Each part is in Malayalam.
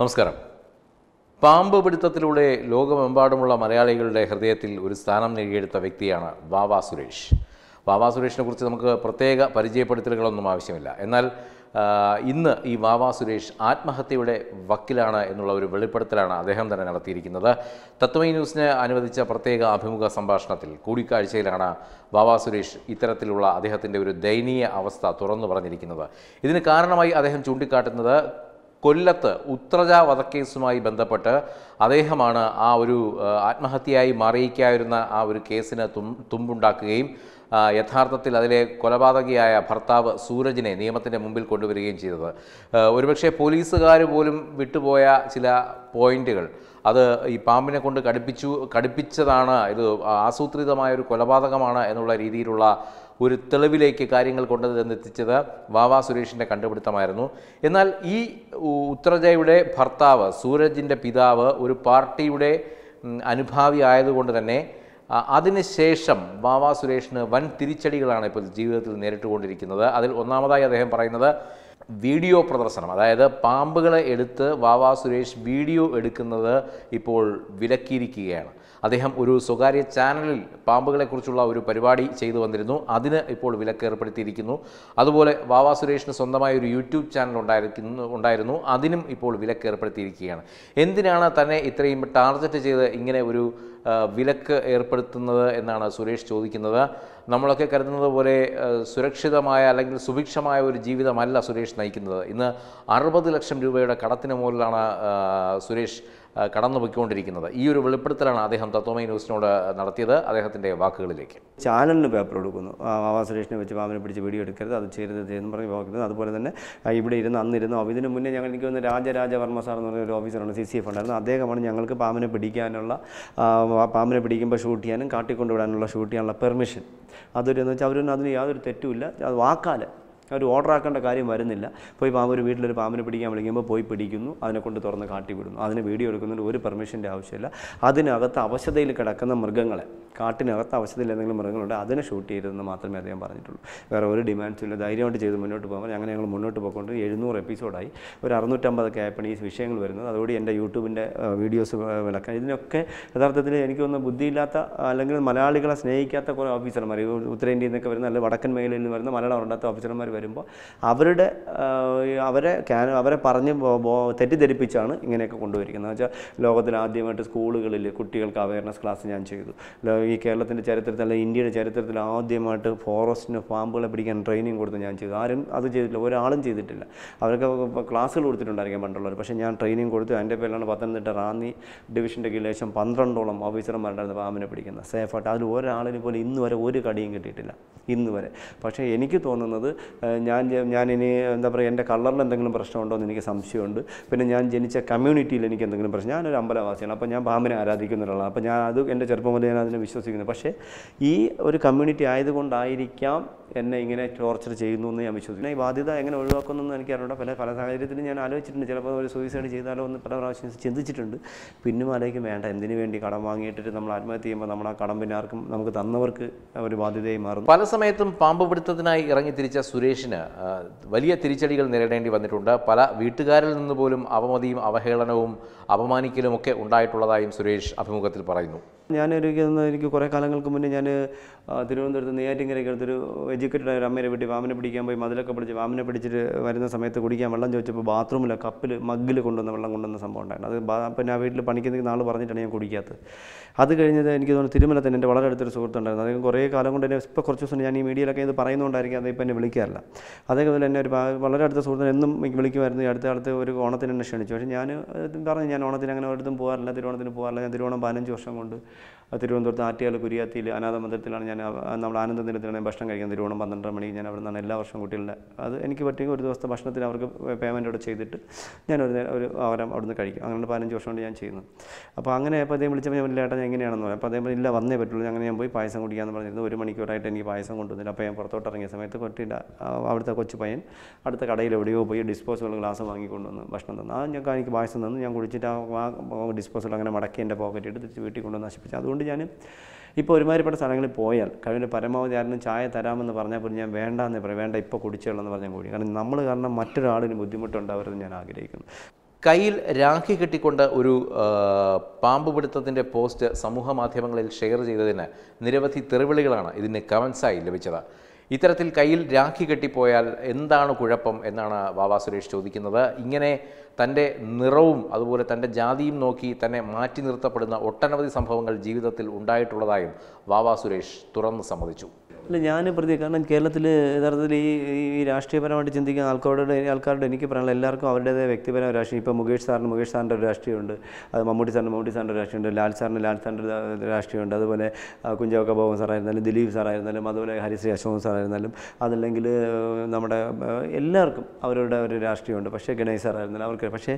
നമസ്കാരം പാമ്പ് പിടുത്തത്തിലൂടെ ലോകമെമ്പാടുമുള്ള മലയാളികളുടെ ഹൃദയത്തിൽ ഒരു സ്ഥാനം നേടിയെടുത്ത വ്യക്തിയാണ് വാവ സുരേഷ് വാവ സുരേഷിനെ കുറിച്ച് നമുക്ക് പ്രത്യേക പരിചയപ്പെടുത്തലുകളൊന്നും ആവശ്യമില്ല എന്നാൽ ഇന്ന് ഈ വാവ സുരേഷ് ആത്മഹത്യയുടെ വക്കിലാണ് എന്നുള്ള ഒരു വെളിപ്പെടുത്തലാണ് അദ്ദേഹം തന്നെ നടത്തിയിരിക്കുന്നത് തത്വമൈ ന്യൂസിന് അനുവദിച്ച പ്രത്യേക അഭിമുഖ സംഭാഷണത്തിൽ കൂടിക്കാഴ്ചയിലാണ് വാവ സുരേഷ് ഇത്തരത്തിലുള്ള അദ്ദേഹത്തിൻ്റെ ഒരു ദയനീയ അവസ്ഥ തുറന്നു പറഞ്ഞിരിക്കുന്നത് ഇതിന് കാരണമായി അദ്ദേഹം ചൂണ്ടിക്കാട്ടുന്നത് കൊല്ലത്ത് ഉത്രജ വധക്കേസുമായി ബന്ധപ്പെട്ട് അദ്ദേഹമാണ് ആ ഒരു ആത്മഹത്യയായി മാറിയിക്കായിരുന്ന ആ ഒരു കേസിന് തും തുമ്പുണ്ടാക്കുകയും യഥാർത്ഥത്തിൽ അതിലെ കൊലപാതകിയായ ഭർത്താവ് സൂരജിനെ നിയമത്തിൻ്റെ മുമ്പിൽ കൊണ്ടുവരികയും ചെയ്തത് ഒരുപക്ഷെ പോലീസുകാർ പോലും വിട്ടുപോയ ചില പോയിന്റുകൾ അത് ഈ പാമ്പിനെ കൊണ്ട് കടുപ്പിച്ചു കടുപ്പിച്ചതാണ് ഇത് ആസൂത്രിതമായ ഒരു കൊലപാതകമാണ് എന്നുള്ള രീതിയിലുള്ള ഒരു തെളിവിലേക്ക് കാര്യങ്ങൾ കൊണ്ടുവന്നെത്തിച്ചത് വാവാ സുരേഷിൻ്റെ കണ്ടുപിടുത്തമായിരുന്നു എന്നാൽ ഈ ഉത്രജയുടെ ഭർത്താവ് സൂരജിൻ്റെ പിതാവ് ഒരു പാർട്ടിയുടെ അനുഭാവി ആയതുകൊണ്ട് തന്നെ അതിനുശേഷം വാവാ സുരേഷിന് വൻ തിരിച്ചടികളാണ് ഇപ്പോൾ ജീവിതത്തിൽ നേരിട്ടുകൊണ്ടിരിക്കുന്നത് അതിൽ ഒന്നാമതായി അദ്ദേഹം പറയുന്നത് വീഡിയോ പ്രദർശനം അതായത് പാമ്പുകളെ എടുത്ത് വാവാ സുരേഷ് വീഡിയോ എടുക്കുന്നത് ഇപ്പോൾ വിലക്കിയിരിക്കുകയാണ് അദ്ദേഹം ഒരു സ്വകാര്യ ചാനലിൽ പാമ്പുകളെക്കുറിച്ചുള്ള ഒരു പരിപാടി ചെയ്തു വന്നിരുന്നു അതിന് ഇപ്പോൾ വിലക്ക് ഏർപ്പെടുത്തിയിരിക്കുന്നു അതുപോലെ വാവാ സുരേഷിന് സ്വന്തമായ ഒരു യൂട്യൂബ് ചാനൽ ഉണ്ടായിരിക്കുന്നു ഉണ്ടായിരുന്നു അതിനും ഇപ്പോൾ വിലക്ക് ഏർപ്പെടുത്തിയിരിക്കുകയാണ് എന്തിനാണ് തന്നെ ഇത്രയും ടാർഗറ്റ് ചെയ്ത് ഇങ്ങനെ ഒരു വിലക്ക് ഏർപ്പെടുത്തുന്നത് എന്നാണ് സുരേഷ് ചോദിക്കുന്നത് നമ്മളൊക്കെ കരുതുന്നത് പോലെ സുരക്ഷിതമായ അല്ലെങ്കിൽ സുഭിക്ഷമായ ഒരു ജീവിതമല്ല സുരേഷ് നയിക്കുന്നത് ഇന്ന് അറുപത് ലക്ഷം രൂപയുടെ കടത്തിന് മുകളിലാണ് സുരേഷ് കടന്നുപോയിക്കൊണ്ടിരിക്കുന്നത് ഈ ഒരു വെളിപ്പെടുത്തലാണ് അദ്ദേഹം തത്വമൈ ന്യൂസിനോട് നടത്തിയത് അദ്ദേഹത്തിൻ്റെ വാക്കുകളിലേക്ക് ചാനലിന് പേപ്പർ കൊടുക്കുന്നു ആവാസ് സുരേഷിനെ വെച്ച് പാമ്പിനെ പിടിച്ച് വീഡിയോ എടുക്കരുത് അത് ചെയ്യരുത് ചെയ്യുന്നു പറഞ്ഞ് വാക്കുന്നത് അതുപോലെ തന്നെ ഇവിടെ ഇരുന്ന് അന്നിരുന്നോ ഇതിന് മുന്നേ ഞങ്ങൾ എനിക്ക് രാജരാജ രാജരാജവർമ്മ സാർ എന്ന് പറഞ്ഞ ഒരു ഓഫീസറാണ് സി സി എഫ് ഉണ്ടായിരുന്നു അദ്ദേഹമാണ് ഞങ്ങൾക്ക് പാമ്പിനെ പിടിക്കാനുള്ള പാമ്പിനെ പിടിക്കുമ്പോൾ ഷൂട്ട് ചെയ്യാനും കാട്ടിക്കൊണ്ടുവിടാനുള്ള ഷൂട്ട് ചെയ്യാനുള്ള പെർമിഷൻ അതൊരു എന്ന് വെച്ചാൽ അവരൊന്നും അതിന് യാതൊരു തെറ്റുമില്ല അത് വാക്കാൽ അവർ ഓർഡർ ആക്കേണ്ട കാര്യം വരുന്നില്ല പോയി പാമ്പ് ഒരു വീട്ടിലൊരു പാമ്പിനെ പിടിക്കാൻ വിളിക്കുമ്പോൾ പോയി പിടിക്കുന്നു അതിനെ കൊണ്ട് തുറന്ന് കാട്ടിവിടുന്നു അതിന് വീഡിയോ എടുക്കുന്നതിന് ഒരു പെർമിഷൻ്റെ ആവശ്യമില്ല അതിനകത്ത് അവശതയിൽ കിടക്കുന്ന മൃഗങ്ങളെ കാട്ടിനകത്ത് അവശതയിൽ എന്തെങ്കിലും മൃഗങ്ങളുണ്ട് അതിനെ ഷൂട്ട് ചെയ്തതെന്ന് മാത്രമേ അദ്ദേഹം പറഞ്ഞിട്ടുള്ളൂ വേറെ ഒരു ഡിമാൻഡ്സും ഇല്ല ധൈര്യമായിട്ട് ചെയ്ത് മുന്നോട്ട് പോകാൻ അങ്ങനെ ഞങ്ങൾ മുന്നോട്ട് പോയിക്കൊണ്ട് എഴുന്നൂറ് എപ്പിസോഡായി ഒരു അറുന്നൂറ്റമ്പതൊക്കെ ആയപ്പോൾ ഈ വിഷയങ്ങൾ വരുന്നത് അതോടെ എൻ്റെ യൂട്യൂബിൻ്റെ വീഡിയോസ് വിലക്കാൻ ഇതിനൊക്കെ യഥാർത്ഥത്തിൽ എനിക്കൊന്നും ബുദ്ധിയില്ലാത്ത അല്ലെങ്കിൽ മലയാളികളെ സ്നേഹിക്കാത്ത കുറേ ഓഫീസർമാർ ഉത്തരേന്ത്യയിൽ നിന്നൊക്കെ വരുന്ന അല്ലെങ്കിൽ വടക്കൻ മേഖലയിൽ നിന്ന് വരുന്ന മലയാളം ഉണ്ടാത്ത ഓഫീസർമാർ വരുമ്പോൾ അവരുടെ അവരെ ക്യാൻ അവരെ പറഞ്ഞ് തെറ്റിദ്ധരിപ്പിച്ചാണ് ഇങ്ങനെയൊക്കെ കൊണ്ടുവരിക്കുന്നത് വെച്ചാൽ ലോകത്തിൽ ആദ്യമായിട്ട് സ്കൂളുകളിൽ കുട്ടികൾക്ക് അവയർനെസ് ക്ലാസ് ഞാൻ ചെയ്തു ഈ കേരളത്തിൻ്റെ ചരിത്രത്തിൽ അല്ലെങ്കിൽ ഇന്ത്യയുടെ ചരിത്രത്തിൽ ആദ്യമായിട്ട് ഫോറസ്റ്റിന് പാമ്പുകളെ പിടിക്കാൻ ട്രെയിനിങ് കൊടുത്ത് ഞാൻ ചെയ്തു ആരും അത് ചെയ്തിട്ടില്ല ഒരാളും ചെയ്തിട്ടില്ല അവർക്ക് ക്ലാസ്സുകൾ കൊടുത്തിട്ടുണ്ടായിരിക്കാം പണ്ടുള്ളവർ പക്ഷേ ഞാൻ ട്രെയിനിങ് കൊടുത്തു എൻ്റെ പേരിലാണ് പത്തനംതിട്ട റാന്നി ഡിവിഷൻ്റെ കീഴിൽ ഏകദേശം പന്ത്രണ്ടോളം ഓഫീസർമാരുണ്ടായിരുന്നു പാമ്പിനെ പിടിക്കുന്നത് സേഫായിട്ട് അതിൽ ഒരാളിനെ പോലും ഇന്ന് വരെ ഒരു കടിയും കിട്ടിയിട്ടില്ല ഇന്ന് വരെ പക്ഷേ എനിക്ക് തോന്നുന്നത് ഞാൻ ഞാൻ ഇനി എന്താ പറയുക എൻ്റെ കളറിൽ എന്തെങ്കിലും പ്രശ്നമുണ്ടോ എന്ന് എനിക്ക് സംശയമുണ്ട് പിന്നെ ഞാൻ ജനിച്ച കമ്മ്യൂണിറ്റിയിൽ എനിക്ക് എന്തെങ്കിലും പ്രശ്നം ഞാനൊരു അമ്പലവാസിയാണ് അപ്പോൾ ഞാൻ പാമ്പിനെ ആരാധിക്കുന്ന ഒരാളാണ് അപ്പോൾ ഞാൻ അത് എൻ്റെ ചെറുപ്പം മുതൽ ഞാൻ അതിനെ വിശ്വസിക്കുന്നു പക്ഷേ ഈ ഒരു കമ്മ്യൂണിറ്റി ആയതുകൊണ്ടായിരിക്കാം എന്നെ ഇങ്ങനെ ടോർച്ചർ ചെയ്യുന്നു എന്ന് ഞാൻ വിശ്വസിക്കുന്നു ഈ ബാധ്യത എങ്ങനെ ഒഴിവാക്കുന്നു എനിക്ക് അറിയണ്ട പല പല സാഹചര്യത്തിലും ഞാൻ ആലോചിച്ചിട്ടുണ്ട് ചിലപ്പോൾ ഒരു സൂയിസൈഡ് ചെയ്താലോ എന്ന് പല പ്രാവശ്യം ചിന്തിച്ചിട്ടുണ്ട് പിന്നും ആലോചിക്കും വേണ്ട എന്തിനു വേണ്ടി കടം വാങ്ങിയിട്ടിട്ട് നമ്മൾ ആത്മഹത്യ ചെയ്യുമ്പോൾ നമ്മൾ ആ കടം പിന്നെ ആർക്കും നമുക്ക് തന്നവർക്ക് ഒരു ബാധ്യതയായി മാറും പല സമയത്തും പാമ്പ് പിടുത്തത്തിനായി ഇറങ്ങി തിരിച്ച സുരേഷ് സുരേഷിന് വലിയ തിരിച്ചടികൾ നേരിടേണ്ടി വന്നിട്ടുണ്ട് പല വീട്ടുകാരിൽ നിന്ന് പോലും അവമതിയും അവഹേളനവും അപമാനിക്കലും ഒക്കെ ഉണ്ടായിട്ടുള്ളതായും സുരേഷ് അഭിമുഖത്തിൽ പറയുന്നു ഞാൻ ഒരു എനിക്ക് കുറേ കാലങ്ങൾക്ക് മുന്നേ ഞാൻ തിരുവനന്തപുരത്ത് നെയ്യാറ്റിങ്കരയ്ക്ക് അടുത്തൊരു എഡ്യൂക്കേറ്റഡ് ആയ ഒരു അമ്മേനെ വീട്ടിൽ വാമനെ പിടിക്കാൻ പോയി മതിലൊക്കെ പിടിച്ച് വാമനെ പിടിച്ചിട്ട് വരുന്ന സമയത്ത് കുടിക്കാൻ വെള്ളം ചോദിച്ചപ്പോൾ ബാത്റൂമിൽ കപ്പിൽ മഗ്ഗിൽ കൊണ്ടുവന്ന വെള്ളം കൊണ്ടുവന്ന സംഭവം ഉണ്ടായിരുന്നു അത് പിന്നെ ആ വീട്ടിൽ പണിക്ക് നാൾ പറഞ്ഞിട്ടാണ് ഞാൻ കുടിക്കാത്തത് അത് കഴിഞ്ഞത് എനിക്ക് തോന്നുന്നു തിരുമല തന്നെ എൻ്റെ വളരെ അടുത്തൊരു സുഹൃത്തുണ്ടായിരുന്നു അദ്ദേഹം കുറേ കാലം കൊണ്ട് എന്നെ ഇപ്പോൾ കുറച്ച് ദിവസം ഞാൻ ഈ മീഡിയയിലൊക്കെ ഇത് പറയുന്നുണ്ടായിരിക്കും അദ്ദേഹം എന്നെ വിളിക്കാറില്ല അതേപോലെ തന്നെ ഒരു വളരെ അടുത്ത സുഹൃത്തിന് എന്നും വിളിക്കുമായിരുന്നു ഈ അടുത്ത അടുത്ത് ഒരു ഓണത്തിന് എന്നെ ക്ഷണിച്ചു പക്ഷേ ഞാൻ പറഞ്ഞു ഞാൻ ഓണത്തിന് അങ്ങനെ ഒരിടത്തും പോകാറില്ല തിരുവോണത്തിന് പോകാറില്ല ഞാൻ തിരുവോണം പതിനഞ്ച് വർഷം കൊണ്ട് തിരുവനന്തപുരത്ത് ആറ്റിയാൽ കുരിയാത്തിയിൽ അനാഥ മന്ദിരത്തിലാണ് ഞാൻ നമ്മൾ ആനന്ദ നിരത്തിലാണ് ഭക്ഷണം കഴിക്കുന്നത് തിരുവോണം പന്ത്രണ്ടര മണി ഞാൻ അവിടെ നിന്നാണ് എല്ലാ വർഷവും കുട്ടികളുടെ അത് എനിക്ക് പറ്റിയ ഒരു ദിവസത്തെ ഭക്ഷണത്തിന് അവർക്ക് പേയ്മെൻ്റ് അവിടെ ചെയ്തിട്ട് ഞാൻ ഒരു ഒരു അവരം അവിടുന്ന് കഴിക്കും അങ്ങനെ പതിനഞ്ച് വർഷം കൊണ്ട് ഞാൻ ചെയ്യുന്നു അപ്പോൾ അങ്ങനെ അപ്പോൾ അതേ വിളിച്ചപ്പോൾ ഞാൻ ഞാൻ എങ്ങനെയാണെന്ന് പറയാം അപ്പോൾ അതേപോലെ ഇല്ല വന്നേ പറ്റുള്ളൂ അങ്ങനെ ഞാൻ പോയി പായസം കുടിക്കാമെന്ന് പറഞ്ഞിരുന്നു ഒരു മണിക്കൂറായിട്ട് എനിക്ക് പായസം കൊണ്ടുവന്നില്ല അപ്പോൾ ഞാൻ പുറത്തോട്ട് ഇറങ്ങിയ സമയത്ത് കൊട്ടിയുടെ അവിടുത്തെ കൊച്ചു പയ്യൻ അടുത്ത കടയിൽ എവിടെയോ പോയി ഡിസ്പോസിബിൾ ഗ്ലാസ് വാങ്ങിക്കൊണ്ടുവന്ന് ഭക്ഷണം തന്നു ആ ഞാൻ എനിക്ക് പായസം തന്നു ഞാൻ കുടിച്ചിട്ട് ആ ഡിസ്പോസിബിൾ അങ്ങനെ മടക്കി എൻ്റെ പോക്കറ്റ് എടുത്ത് വീട്ടിൽ കൊണ്ടുവന്ന് നശിപ്പിച്ചു പക്ഷേ അതുകൊണ്ട് ഞാൻ ഇപ്പോൾ ഒരുമാതിരിപ്പെട്ട സ്ഥലങ്ങളിൽ പോയാൽ കഴിവിൻ്റെ പരമാവധി ആരെങ്കിലും ചായ തരാമെന്ന് പറഞ്ഞാൽ പോലും ഞാൻ വേണ്ടെന്ന് പറയാം വേണ്ട ഇപ്പോൾ കുടിച്ചുള്ളെന്ന് പറഞ്ഞാൽ കൂടി കാരണം നമ്മൾ കാരണം മറ്റൊരാളിന് ബുദ്ധിമുട്ടുണ്ടാവരുതെന്ന് ഞാൻ ആഗ്രഹിക്കുന്നു കയ്യിൽ രാഖി കെട്ടിക്കൊണ്ട് ഒരു പാമ്പ് പിടുത്തത്തിൻ്റെ പോസ്റ്റ് സമൂഹ മാധ്യമങ്ങളിൽ ഷെയർ ചെയ്തതിന് നിരവധി തെറിവിളികളാണ് ഇതിന് കമൻസായി ലഭിച്ചത് ഇത്തരത്തിൽ കയ്യിൽ രാഖി കെട്ടിപ്പോയാൽ എന്താണ് കുഴപ്പം എന്നാണ് ബാബ സുരേഷ് ചോദിക്കുന്നത് ഇങ്ങനെ തൻ്റെ നിറവും അതുപോലെ തൻ്റെ ജാതിയും നോക്കി തന്നെ മാറ്റി നിർത്തപ്പെടുന്ന ഒട്ടനവധി സംഭവങ്ങൾ ജീവിതത്തിൽ ഉണ്ടായിട്ടുള്ളതായും വാവാ സുരേഷ് തുറന്നു സമ്മതിച്ചു അല്ല ഞാൻ പ്രതി കാരണം കേരളത്തിൽ യഥാർത്ഥത്തിൽ ഈ ഈ രാഷ്ട്രീയപരമായിട്ട് ചിന്തിക്കുന്ന ആൾക്കാരുടെ ആൾക്കാരുടെ എനിക്ക് പറയാനുള്ള എല്ലാവർക്കും അവരുടേതായ വ്യക്തിപരമായ രാഷ്ട്രീയം ഇപ്പോൾ മുകേഷ് സാറിന് മുകേഷ് സാറിൻ്റെ ഒരു രാഷ്ട്രീയമുണ്ട് അത് മമ്മൂട്ടി സാറിന് മമ്മൂട്ടി സാറിൻ്റെ രാഷ്ട്രീയമുണ്ട് ലാൽ സാറിന് ലാൽ സാറിൻ്റെ രാഷ്ട്രീയമുണ്ട് അതുപോലെ കുഞ്ചാക്ക ബോബൻ സാറായിരുന്നാലും ദിലീപ് സാറായിരുന്നാലും അതുപോലെ ഹരിശ്രീ അശോകൻ സാറായിരുന്നാലും അതല്ലെങ്കിൽ നമ്മുടെ എല്ലാവർക്കും അവരുടെ ഒരു രാഷ്ട്രീയമുണ്ട് പക്ഷേ ഗണേശ് സാറായിരുന്നാലും അവർക്ക് പക്ഷേ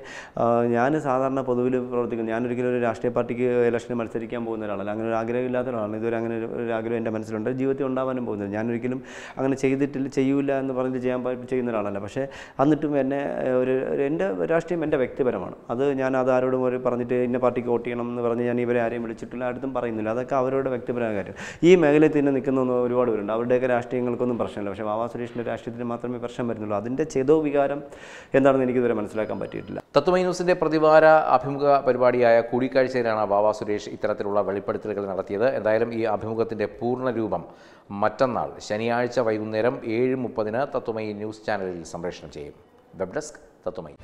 ഞാൻ സാധാരണ പൊതുവിൽ പ്രവർത്തിക്കുന്നു ഞാനൊരിക്കലും ഒരു രാഷ്ട്രീയ പാർട്ടിക്ക് ഇലക്ഷന് മത്സരിക്കാൻ പോകുന്ന ഒരാളല്ല അങ്ങനെ ഒരു ആഗ്രഹമില്ലാത്ത ഒരാളാണ് ഇതുവരെ അങ്ങനെ ഒരു ആഗ്രഹം എൻ്റെ മനസ്സിലുണ്ട് ജീവിതത്തിൽ ഉണ്ടാവാൻ പോകാനും പോകുന്നില്ല ഞാനൊരിക്കലും അങ്ങനെ ചെയ്തിട്ടില്ല ചെയ്യൂല എന്ന് പറഞ്ഞിട്ട് ചെയ്യാൻ ചെയ്യുന്ന ഒരാളല്ല പക്ഷേ എന്നിട്ടും എന്നെ ഒരു എൻ്റെ രാഷ്ട്രീയം എൻ്റെ വ്യക്തിപരമാണ് അത് ഞാൻ അത് ആരോടും ഒരു പറഞ്ഞിട്ട് ഇന്ന പാർട്ടിക്ക് വോട്ട് ചെയ്യണം എന്ന് പറഞ്ഞ് ഞാൻ ഇവരെ ആരെയും വിളിച്ചിട്ടില്ല ആരും പറയുന്നില്ല അതൊക്കെ അവരുടെ വ്യക്തിപരമായ കാര്യം ഈ മേഖലയിൽ തന്നെ നിൽക്കുന്ന ഒരുപാട് പേരുണ്ട് അവരുടെയൊക്കെ രാഷ്ട്രീയങ്ങൾക്കൊന്നും പ്രശ്നമില്ല പക്ഷേ ബാബാ സുരേഷിൻ്റെ രാഷ്ട്രീയത്തിന് മാത്രമേ പ്രശ്നം വരുന്നുള്ളൂ അതിൻ്റെ ചേതോ വികാരം എന്താണെന്ന് എനിക്കിതുവരെ മനസ്സിലാക്കാൻ പറ്റിയിട്ടില്ല തത്വമൈ ന്യൂസിൻ്റെ പ്രതിവാര അഭിമുഖ പരിപാടിയായ കൂടിക്കാഴ്ചയിലാണ് ബാബ സുരേഷ് ഇത്തരത്തിലുള്ള വെളിപ്പെടുത്തലുകൾ നടത്തിയത് എന്തായാലും ഈ അഭിമുഖത്തിൻ്റെ പൂർണ്ണരൂപം മറ്റന്നാൾ ശനിയാഴ്ച വൈകുന്നേരം ഏഴ് മുപ്പതിന് തത്വമൈ ന്യൂസ് ചാനലിൽ സംപ്രേഷണം ചെയ്യും വെബ് ഡെസ്ക് തത്വമൈ